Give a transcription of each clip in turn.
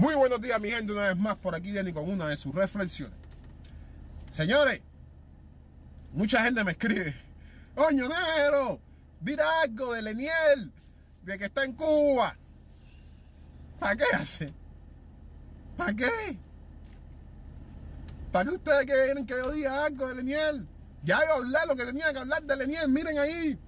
Muy buenos días, mi gente, una vez más por aquí, Dani, con una de sus reflexiones. Señores, mucha gente me escribe, ¡Oño Negro! Mira algo de Leniel, de que está en Cuba. ¿Para qué hace? ¿Para qué? ¿Para qué ustedes quieren que yo diga algo de Leniel? Ya yo hablar lo que tenía que hablar de Leniel, miren ahí.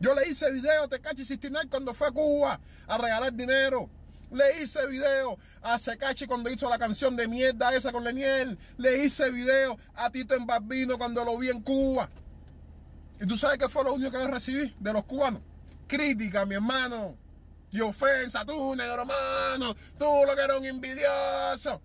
Yo le hice video a Tecachi Sistinal cuando fue a Cuba a regalar dinero. Le hice video a Secachi cuando hizo la canción de mierda esa con Leniel. Le hice video a Tito en cuando lo vi en Cuba. ¿Y tú sabes qué fue lo único que yo recibí de los cubanos? Crítica, mi hermano. Y ofensa, tú, negro hermano. Tú lo que eres un envidioso.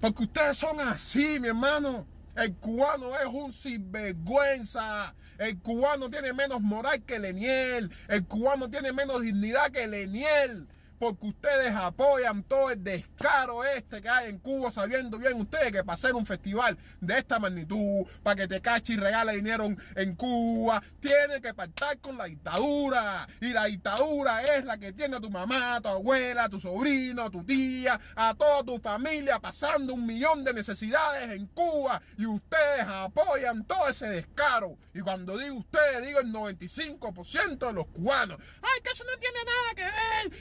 Porque ustedes son así, mi hermano. El cubano es un sinvergüenza. El cubano tiene menos moral que Leniel. El cubano tiene menos dignidad que Leniel porque ustedes apoyan todo el descaro este que hay en Cuba, sabiendo bien ustedes que para hacer un festival de esta magnitud, para que te cache y regale dinero en Cuba, tiene que pactar con la dictadura. Y la dictadura es la que tiene a tu mamá, a tu abuela, a tu sobrino, a tu tía, a toda tu familia pasando un millón de necesidades en Cuba. Y ustedes apoyan todo ese descaro. Y cuando digo ustedes, digo el 95% de los cubanos. Ay, que eso no tiene nada que ver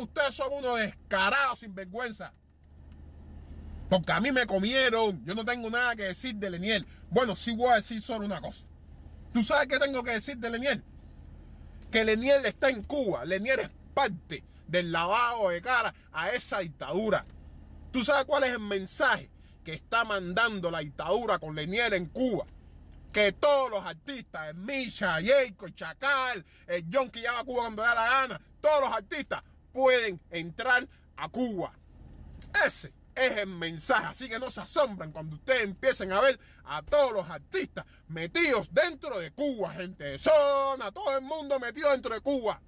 ustedes son unos descarados sin vergüenza. Porque a mí me comieron. Yo no tengo nada que decir de Leniel. Bueno, sí voy a decir solo una cosa. ¿Tú sabes qué tengo que decir de Leniel? Que Leniel está en Cuba. Leniel es parte del lavado de cara a esa dictadura. ¿Tú sabes cuál es el mensaje que está mandando la dictadura con Leniel en Cuba? que todos los artistas, el eh, Misha, Jayco, Chacal, el John que a Cuba cuando da la gana, todos los artistas pueden entrar a Cuba. Ese es el mensaje. Así que no se asombran cuando ustedes empiecen a ver a todos los artistas metidos dentro de Cuba, gente de zona, todo el mundo metido dentro de Cuba.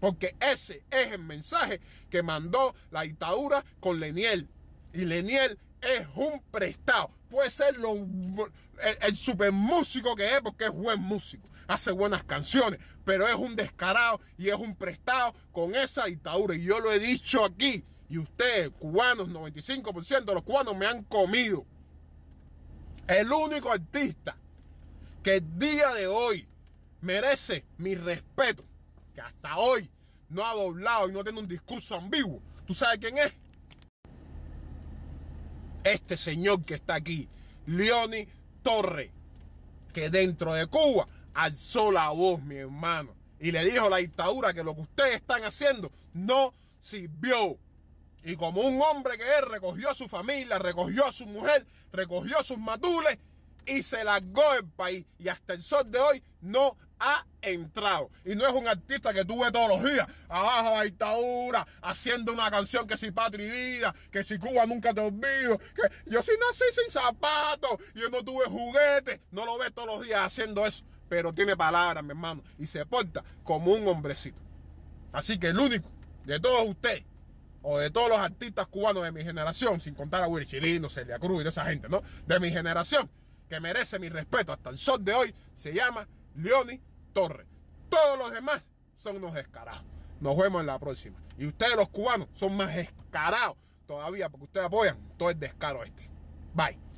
Porque ese es el mensaje que mandó la dictadura con Leniel. Y Leniel es un prestado. Puede ser lo, el, el, super músico que es, porque es buen músico, hace buenas canciones, pero es un descarado y es un prestado con esa dictadura. Y yo lo he dicho aquí, y ustedes, cubanos, 95% de los cubanos me han comido. El único artista que el día de hoy merece mi respeto, que hasta hoy no ha doblado y no tiene un discurso ambiguo. ¿Tú sabes quién es? este señor que está aquí, Leoni Torre, que dentro de Cuba alzó la voz, mi hermano, y le dijo a la dictadura que lo que ustedes están haciendo no sirvió. Y como un hombre que él recogió a su familia, recogió a su mujer, recogió a sus matules y se largó el país. Y hasta el sol de hoy no ha entrado. Y no es un artista que tuve todos los días, abajo la dictadura, haciendo una canción que si patria y vida, que si Cuba nunca te olvido, que yo si nací sin zapatos, yo no tuve juguete no lo ves todos los días haciendo eso, pero tiene palabras, mi hermano, y se porta como un hombrecito. Así que el único de todos ustedes, o de todos los artistas cubanos de mi generación, sin contar a Willy Chirino, Celia Cruz y de esa gente, ¿no? De mi generación, que merece mi respeto hasta el sol de hoy se llama Leoni Torres. Todos los demás son unos descarados. Nos vemos en la próxima. Y ustedes los cubanos son más descarados todavía porque ustedes apoyan todo el descaro este. Bye.